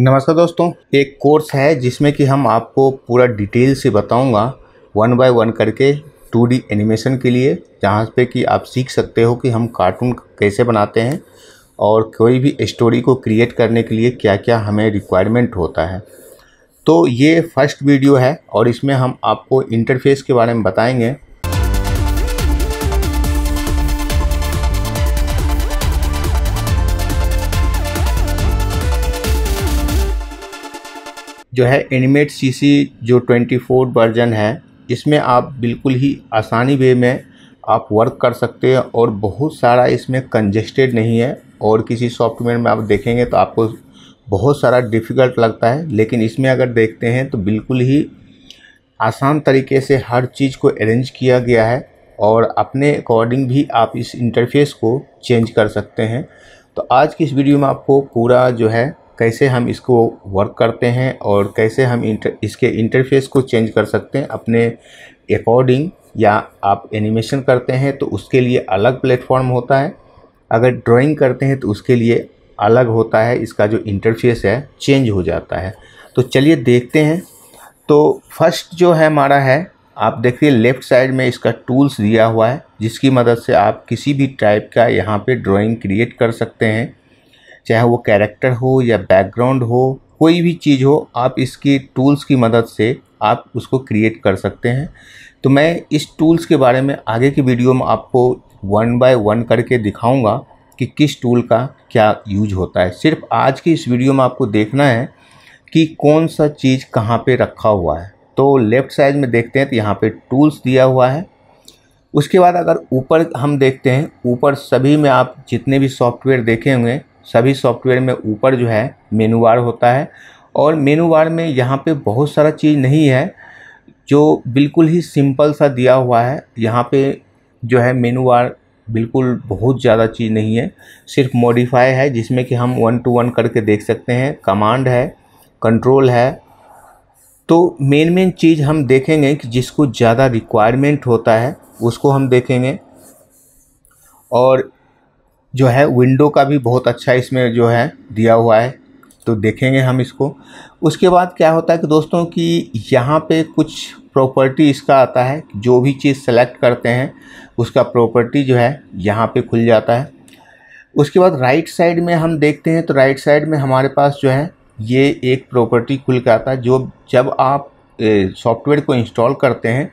नमस्कार दोस्तों एक कोर्स है जिसमें कि हम आपको पूरा डिटेल से बताऊंगा वन बाय वन करके टू डी एनिमेशन के लिए जहाँ पे कि आप सीख सकते हो कि हम कार्टून कैसे बनाते हैं और कोई भी स्टोरी को क्रिएट करने के लिए क्या क्या हमें रिक्वायरमेंट होता है तो ये फर्स्ट वीडियो है और इसमें हम आपको इंटरफेस के बारे में बताएंगे जो है एनिमेट सीसी जो 24 वर्जन है इसमें आप बिल्कुल ही आसानी वे में आप वर्क कर सकते हैं और बहुत सारा इसमें कंजेस्टेड नहीं है और किसी सॉफ्टवेयर में आप देखेंगे तो आपको बहुत सारा डिफ़िकल्ट लगता है लेकिन इसमें अगर देखते हैं तो बिल्कुल ही आसान तरीके से हर चीज़ को अरेंज किया गया है और अपने अकॉर्डिंग भी आप इस इंटरफेस को चेंज कर सकते हैं तो आज की इस वीडियो में आपको पूरा जो है कैसे हम इसको वर्क करते हैं और कैसे हम इंटर इसके इंटरफेस को चेंज कर सकते हैं अपने अकॉर्डिंग या आप एनिमेशन करते हैं तो उसके लिए अलग प्लेटफॉर्म होता है अगर ड्राइंग करते हैं तो उसके लिए अलग होता है इसका जो इंटरफेस है चेंज हो जाता है तो चलिए देखते हैं तो फर्स्ट जो है हमारा है आप देखिए लेफ़्ट साइड में इसका टूल्स दिया हुआ है जिसकी मदद से आप किसी भी टाइप का यहाँ पे ड्राइंग क्रिएट कर सकते हैं चाहे वो कैरेक्टर हो या बैकग्राउंड हो कोई भी चीज़ हो आप इसकी टूल्स की मदद से आप उसको क्रिएट कर सकते हैं तो मैं इस टूल्स के बारे में आगे की वीडियो में आपको वन बाय वन करके दिखाऊंगा कि किस टूल का क्या यूज होता है सिर्फ आज की इस वीडियो में आपको देखना है कि कौन सा चीज़ कहाँ पे रखा हुआ है तो लेफ़्ट साइड में देखते हैं तो यहाँ पे टूल्स दिया हुआ है उसके बाद अगर ऊपर हम देखते हैं ऊपर सभी में आप जितने भी सॉफ्टवेयर देखे होंगे सभी सॉफ्टवेयर में ऊपर जो है मेनू होता है और मेनू में यहाँ पे बहुत सारा चीज़ नहीं है जो बिल्कुल ही सिंपल सा दिया हुआ है यहाँ पे जो है मेनू बिल्कुल बहुत ज़्यादा चीज़ नहीं है सिर्फ मॉडिफाई है जिसमें कि हम वन टू वन करके देख सकते हैं कमांड है कंट्रोल है तो मेन मेन चीज़ हम देखेंगे कि जिसको ज़्यादा रिक्वायरमेंट होता है उसको हम देखेंगे और जो है विंडो का भी बहुत अच्छा इसमें जो है दिया हुआ है तो देखेंगे हम इसको उसके बाद क्या होता है कि दोस्तों कि यहाँ पे कुछ प्रॉपर्टी इसका आता है जो भी चीज़ सेलेक्ट करते हैं उसका प्रॉपर्टी जो है यहाँ पे खुल जाता है उसके बाद राइट साइड में हम देखते हैं तो राइट साइड में हमारे पास जो है ये एक प्रॉपर्टी खुल के आता है जो जब आप सॉफ्टवेयर को इंस्टॉल करते हैं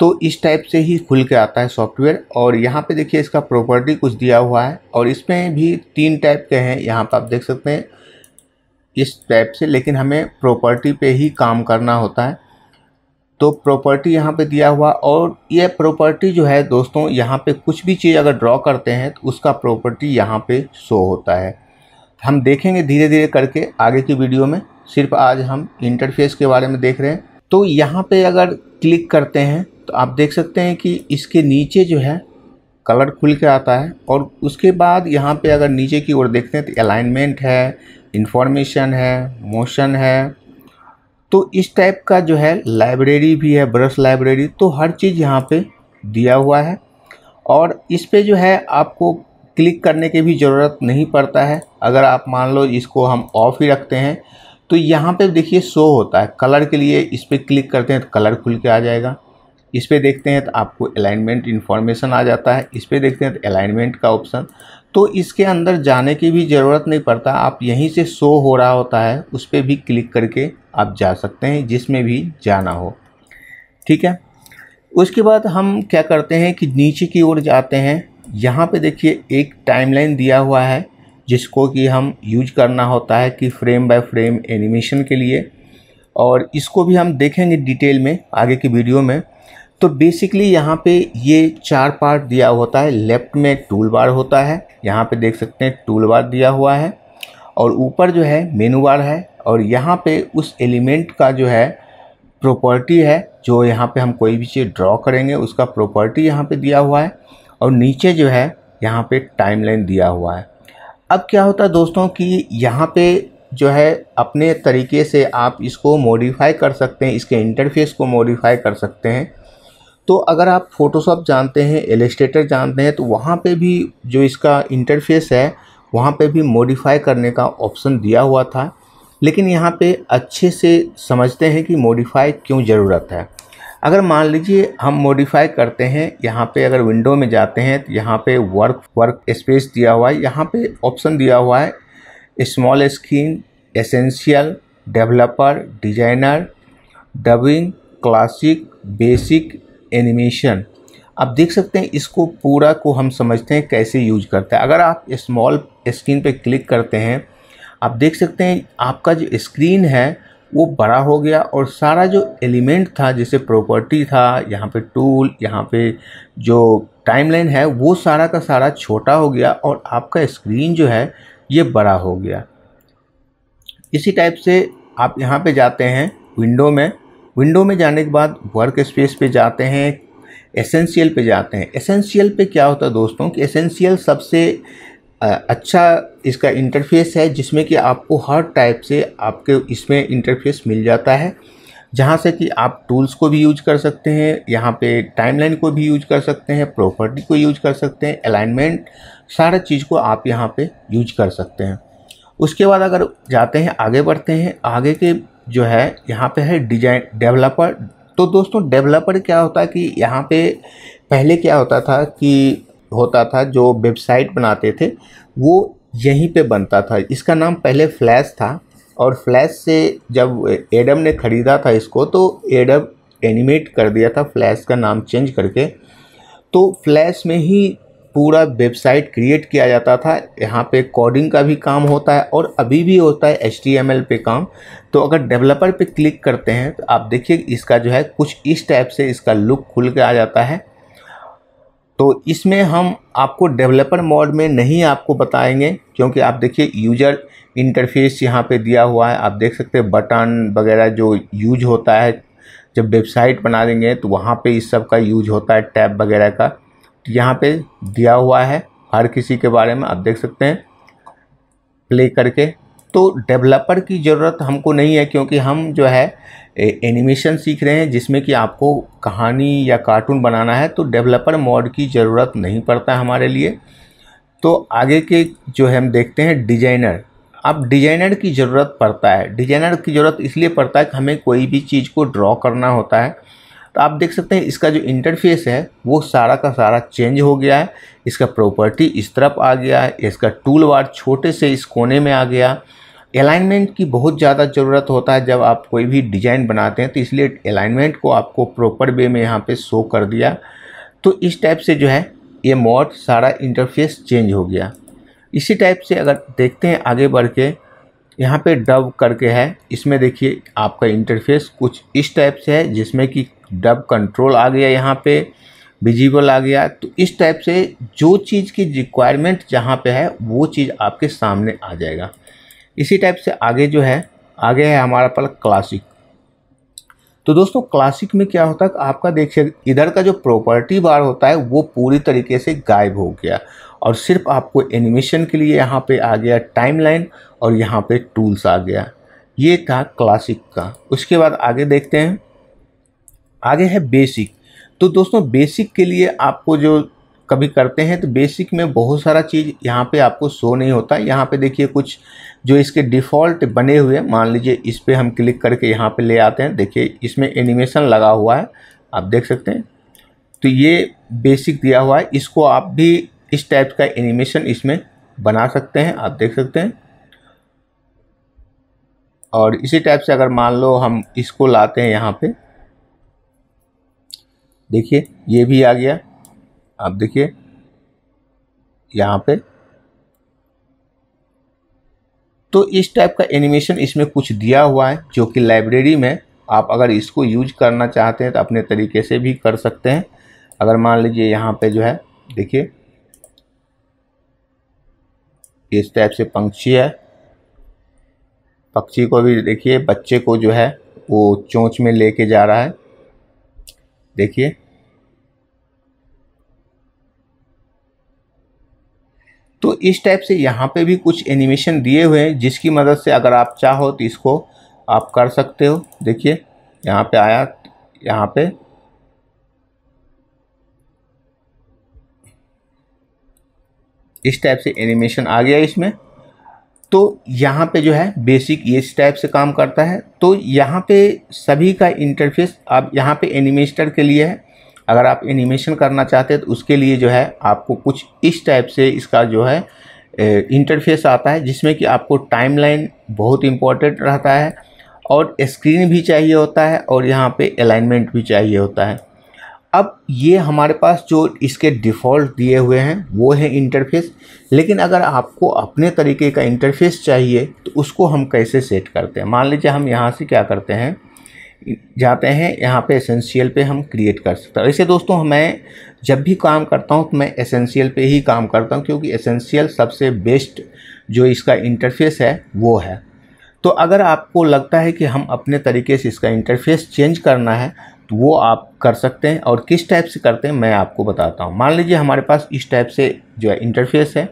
तो इस टाइप से ही खुल के आता है सॉफ्टवेयर और यहाँ पे देखिए इसका प्रॉपर्टी कुछ दिया हुआ है और इसमें भी तीन टाइप के हैं यहाँ पर आप देख सकते हैं इस टाइप से लेकिन हमें प्रॉपर्टी पे ही काम करना होता है तो प्रॉपर्टी यहाँ पे दिया हुआ और यह प्रॉपर्टी जो है दोस्तों यहाँ पे कुछ भी चीज़ अगर ड्रॉ करते हैं तो उसका प्रॉपर्टी यहाँ पर शो होता है हम देखेंगे धीरे धीरे करके आगे की वीडियो में सिर्फ आज हम इंटरफेस के बारे में देख रहे हैं तो यहाँ पे अगर क्लिक करते हैं तो आप देख सकते हैं कि इसके नीचे जो है कलर खुल के आता है और उसके बाद यहाँ पे अगर नीचे की ओर देखते हैं तो अलाइनमेंट है इंफॉर्मेशन है मोशन है तो इस टाइप का जो है लाइब्रेरी भी है ब्रश लाइब्रेरी तो हर चीज़ यहाँ पे दिया हुआ है और इस पर जो है आपको क्लिक करने की भी ज़रूरत नहीं पड़ता है अगर आप मान लो इसको हम ऑफ़ ही रखते हैं तो यहाँ पे देखिए शो होता है कलर के लिए इस पर क्लिक करते हैं तो कलर खुल के आ जाएगा इस पर देखते हैं तो आपको अलाइनमेंट इन्फॉर्मेशन आ जाता है इस पर देखते हैं तो अलाइनमेंट का ऑप्शन तो इसके अंदर जाने की भी ज़रूरत नहीं पड़ता आप यहीं से शो हो रहा होता है उस पर भी क्लिक करके आप जा सकते हैं जिसमें भी जाना हो ठीक है उसके बाद हम क्या करते हैं कि नीचे की ओर जाते हैं यहाँ पे देखिए एक टाइमलाइन दिया हुआ है जिसको कि हम यूज करना होता है कि फ्रेम बाय फ्रेम एनिमेशन के लिए और इसको भी हम देखेंगे डिटेल में आगे की वीडियो में तो बेसिकली यहाँ पे ये चार पार्ट दिया होता है लेफ्ट में टूल बार होता है यहाँ पे देख सकते हैं टूल बार दिया हुआ है और ऊपर जो है मेनू बार है और यहाँ पे उस एलिमेंट का जो है प्रॉपर्टी है जो यहाँ पे हम कोई भी चीज़ ड्रॉ करेंगे उसका प्रॉपर्टी यहाँ पे दिया हुआ है और नीचे जो है यहाँ पे टाइम दिया हुआ है अब क्या होता है दोस्तों कि यहाँ पर जो है अपने तरीके से आप इसको मॉडिफाई कर सकते हैं इसके इंटरफेस को मॉडिफाई कर सकते हैं तो अगर आप फोटोशॉप जानते हैं एलिस्टेटर जानते हैं तो वहाँ पे भी जो इसका इंटरफेस है वहाँ पे भी मॉडिफाई करने का ऑप्शन दिया हुआ था लेकिन यहाँ पे अच्छे से समझते हैं कि मॉडिफाई क्यों ज़रूरत है अगर मान लीजिए हम मॉडिफाई करते हैं यहाँ पे अगर विंडो में जाते हैं तो यहाँ पे वर्क वर्क स्पेस दिया हुआ है यहाँ पे ऑप्शन दिया हुआ है small screen essential developer designer dubbing classic basic animation आप देख सकते हैं इसको पूरा को हम समझते हैं कैसे यूज करता है अगर आप स्मॉल स्क्रीन पे क्लिक करते हैं आप देख सकते हैं आपका जो स्क्रीन है वो बड़ा हो गया और सारा जो एलिमेंट था जैसे प्रॉपर्टी था यहाँ पे टूल यहाँ पे जो टाइमलाइन है वो सारा का सारा छोटा हो गया और आपका स्क्रीन जो है ये बड़ा हो गया इसी टाइप से आप यहाँ पे जाते हैं विंडो में विंडो में जाने के बाद वर्क स्पेस पे जाते हैं एसेंशियल पे जाते हैं एसेंशियल पे क्या होता है दोस्तों कि एसेंशियल सबसे अच्छा इसका इंटरफेस है जिसमें कि आपको हर टाइप से आपके इसमें इंटरफेस मिल जाता है जहाँ से कि आप टूल्स को भी यूज कर सकते हैं यहाँ पे टाइमलाइन को भी यूज कर सकते हैं प्रॉपर्टी को यूज कर सकते हैं अलाइनमेंट सारा चीज़ को आप यहाँ पे यूज कर सकते हैं उसके बाद अगर जाते हैं आगे बढ़ते हैं आगे के जो है यहाँ पे है डिजाइन डेवलपर तो दोस्तों डेवलपर क्या होता है कि यहाँ पे पहले क्या होता था कि होता था जो वेबसाइट बनाते थे वो यहीं पे बनता था इसका नाम पहले फ्लैश था और फ्लैश से जब एडम ने ख़रीदा था इसको तो एडम एनिमेट कर दिया था फ्लैश का नाम चेंज करके तो फ्लैश में ही पूरा वेबसाइट क्रिएट किया जाता था यहाँ पे कोडिंग का भी काम होता है और अभी भी होता है एच पे काम तो अगर डेवलपर पे क्लिक करते हैं तो आप देखिए इसका जो है कुछ इस टाइप से इसका लुक खुल के आ जाता है तो इसमें हम आपको डेवलपर मोड में नहीं आपको बताएंगे क्योंकि आप देखिए यूजर इंटरफेस यहाँ पे दिया हुआ है आप देख सकते हैं बटन वगैरह जो यूज होता है जब वेबसाइट बना देंगे तो वहाँ पे इस सब का यूज होता है टैब वगैरह का यहाँ पे दिया हुआ है हर किसी के बारे में आप देख सकते हैं प्ले करके तो डेवलपर की ज़रूरत हमको नहीं है क्योंकि हम जो है एनिमेशन सीख रहे हैं जिसमें कि आपको कहानी या कार्टून बनाना है तो डेवलपर मोड की ज़रूरत नहीं पड़ता हमारे लिए तो आगे के जो है हम देखते हैं डिजाइनर अब डिजाइनर की ज़रूरत पड़ता है डिजाइनर की ज़रूरत इसलिए पड़ता है कि हमें कोई भी चीज़ को ड्रॉ करना होता है तो आप देख सकते हैं इसका जो इंटरफेस है वो सारा का सारा चेंज हो गया है इसका प्रॉपर्टी इस तरफ आ गया है इसका टूल वार छोटे से इस कोने में आ गया अलाइनमेंट की बहुत ज़्यादा ज़रूरत होता है जब आप कोई भी डिज़ाइन बनाते हैं तो इसलिए अलाइनमेंट को आपको प्रॉपर वे में यहाँ पर शो कर दिया तो इस टाइप से जो है ये मॉड सारा इंटरफेस चेंज हो गया इसी टाइप से अगर देखते हैं आगे बढ़ के यहाँ पे डब करके है इसमें देखिए आपका इंटरफेस कुछ इस टाइप से है जिसमें कि डब कंट्रोल आ गया यहाँ पे विजिबल आ गया तो इस टाइप से जो चीज़ की रिक्वायरमेंट जहाँ पे है वो चीज़ आपके सामने आ जाएगा इसी टाइप से आगे जो है आगे है हमारा पल क्लासिक तो दोस्तों क्लासिक में क्या होता है आपका देखिए इधर का जो प्रॉपर्टी बार होता है वो पूरी तरीके से गायब हो गया और सिर्फ आपको एनिमेशन के लिए यहाँ पे आ गया टाइमलाइन और यहाँ पे टूल्स आ गया ये था क्लासिक का उसके बाद आगे देखते हैं आगे है बेसिक तो दोस्तों बेसिक के लिए आपको जो कभी करते हैं तो बेसिक में बहुत सारा चीज़ यहाँ पे आपको शो नहीं होता यहाँ पे देखिए कुछ जो इसके डिफ़ॉल्ट बने हुए मान लीजिए इस पर हम क्लिक करके यहाँ पे ले आते हैं देखिए इसमें एनिमेशन लगा हुआ है आप देख सकते हैं तो ये बेसिक दिया हुआ है इसको आप भी इस टाइप का एनिमेशन इसमें बना सकते हैं आप देख सकते हैं और इसी टाइप से अगर मान लो हम इसको लाते हैं यहाँ पर देखिए ये भी आ गया आप देखिए यहाँ पे तो इस टाइप का एनिमेशन इसमें कुछ दिया हुआ है जो कि लाइब्रेरी में आप अगर इसको यूज करना चाहते हैं तो अपने तरीके से भी कर सकते हैं अगर मान लीजिए यहाँ पे जो है देखिए इस टाइप से पंक्षी है पक्षी को भी देखिए बच्चे को जो है वो चोंच में लेके जा रहा है देखिए तो इस टाइप से यहाँ पे भी कुछ एनिमेशन दिए हुए हैं जिसकी मदद से अगर आप चाहो तो इसको आप कर सकते हो देखिए यहाँ पे आया यहाँ पे इस टाइप से एनिमेशन आ गया इसमें तो यहाँ पे जो है बेसिक ये इस टाइप से काम करता है तो यहाँ पे सभी का इंटरफेस अब यहाँ पे एनिमेस्टर के लिए है अगर आप एनिमेशन करना चाहते हैं तो उसके लिए जो है आपको कुछ इस टाइप से इसका जो है इंटरफेस आता है जिसमें कि आपको टाइमलाइन बहुत इम्पॉर्टेंट रहता है और स्क्रीन भी चाहिए होता है और यहाँ पे अलाइनमेंट भी चाहिए होता है अब ये हमारे पास जो इसके डिफ़ॉल्ट दिए हुए हैं वो है इंटरफेस लेकिन अगर आपको अपने तरीके का इंटरफेस चाहिए तो उसको हम कैसे सेट करते हैं मान लीजिए हम यहाँ से क्या करते हैं जाते हैं यहाँ पे एसेंशियल पे हम क्रिएट कर सकते हैं ऐसे दोस्तों मैं जब भी काम करता हूँ तो मैं एसेंशियल पे ही काम करता हूँ क्योंकि एसेंशियल सबसे बेस्ट जो इसका इंटरफेस है वो है तो अगर आपको लगता है कि हम अपने तरीके से इसका इंटरफेस चेंज करना है तो वो आप कर सकते हैं और किस टाइप से करते हैं मैं आपको बताता हूँ मान लीजिए हमारे पास इस टाइप से जो है इंटरफेस है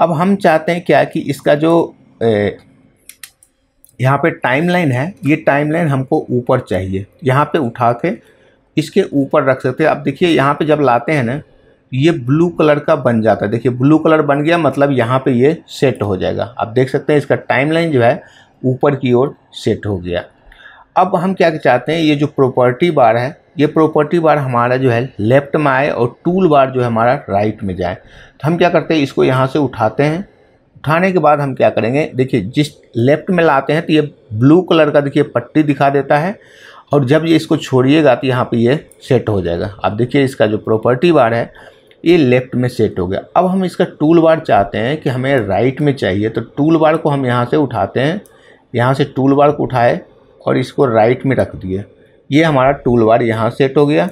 अब हम चाहते हैं क्या कि इसका जो यहाँ पे टाइमलाइन है ये टाइमलाइन हमको ऊपर चाहिए यहाँ पे उठा के इसके ऊपर रख सकते हैं अब देखिए यहाँ पे जब लाते हैं ना ये ब्लू कलर का बन जाता है देखिए ब्लू कलर बन गया मतलब यहाँ पे ये सेट हो जाएगा आप देख सकते हैं इसका टाइमलाइन जो है ऊपर की ओर सेट हो गया अब हम क्या चाहते हैं ये जो प्रॉपर्टी बार है ये प्रॉपर्टी बार हमारा जो है लेफ्ट में आए और टूल बार जो है हमारा राइट में जाए तो हम क्या करते हैं इसको यहाँ से उठाते हैं उठाने के बाद हम क्या करेंगे देखिए जिस लेफ्ट में लाते हैं तो ये ब्लू कलर का देखिए पट्टी दिखा देता है और जब ये इसको छोड़िएगा तो यहाँ पे ये सेट हो जाएगा अब देखिए इसका जो प्रॉपर्टी बार है ये लेफ़्ट में सेट हो गया अब हम इसका टूल बार चाहते हैं कि हमें राइट में चाहिए तो टूल बार को हम यहाँ से उठाते हैं यहाँ से टूल बार को उठाए और इसको राइट में रख दिए ये हमारा टूल बार यहाँ सेट हो गया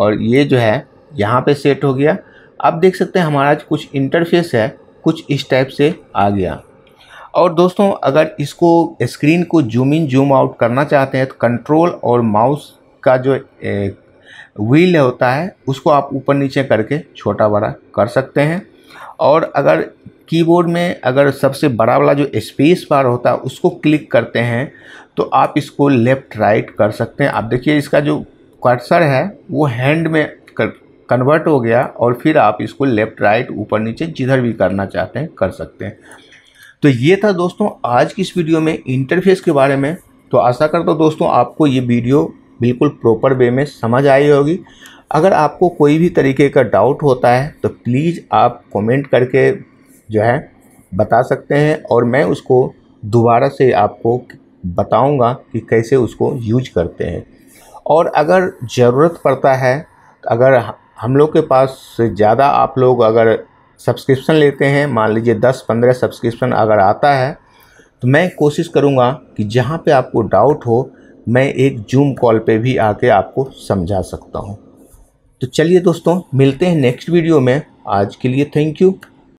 और ये जो है यहाँ पे सेट हो गया अब देख सकते हैं हमारा कुछ इंटरफेस है कुछ इस टाइप से आ गया और दोस्तों अगर इसको स्क्रीन को जूम इन जूम आउट करना चाहते हैं तो कंट्रोल और माउस का जो व्हील होता है उसको आप ऊपर नीचे करके छोटा बड़ा कर सकते हैं और अगर कीबोर्ड में अगर सबसे बड़ा वाला जो स्पेस बार होता है उसको क्लिक करते हैं तो आप इसको लेफ़्ट राइट कर सकते हैं आप देखिए इसका जो कर्सर है वो हैंड में कन्वर्ट हो गया और फिर आप इसको लेफ़्ट राइट ऊपर नीचे जिधर भी करना चाहते हैं कर सकते हैं तो ये था दोस्तों आज की इस वीडियो में इंटरफेस के बारे में तो आशा करता हूँ दोस्तों आपको ये वीडियो बिल्कुल प्रॉपर वे में समझ आई होगी अगर आपको कोई भी तरीके का डाउट होता है तो प्लीज़ आप कमेंट करके जो है बता सकते हैं और मैं उसको दोबारा से आपको बताऊंगा कि कैसे उसको यूज करते हैं और अगर ज़रूरत पड़ता है अगर हम लोग के पास ज़्यादा आप लोग अगर सब्सक्रिप्शन लेते हैं मान लीजिए दस पंद्रह सब्सक्रिप्शन अगर आता है तो मैं कोशिश करूँगा कि जहाँ पे आपको डाउट हो मैं एक जूम कॉल पे भी आके आपको समझा सकता हूँ तो चलिए दोस्तों मिलते हैं नेक्स्ट वीडियो में आज के लिए थैंक यू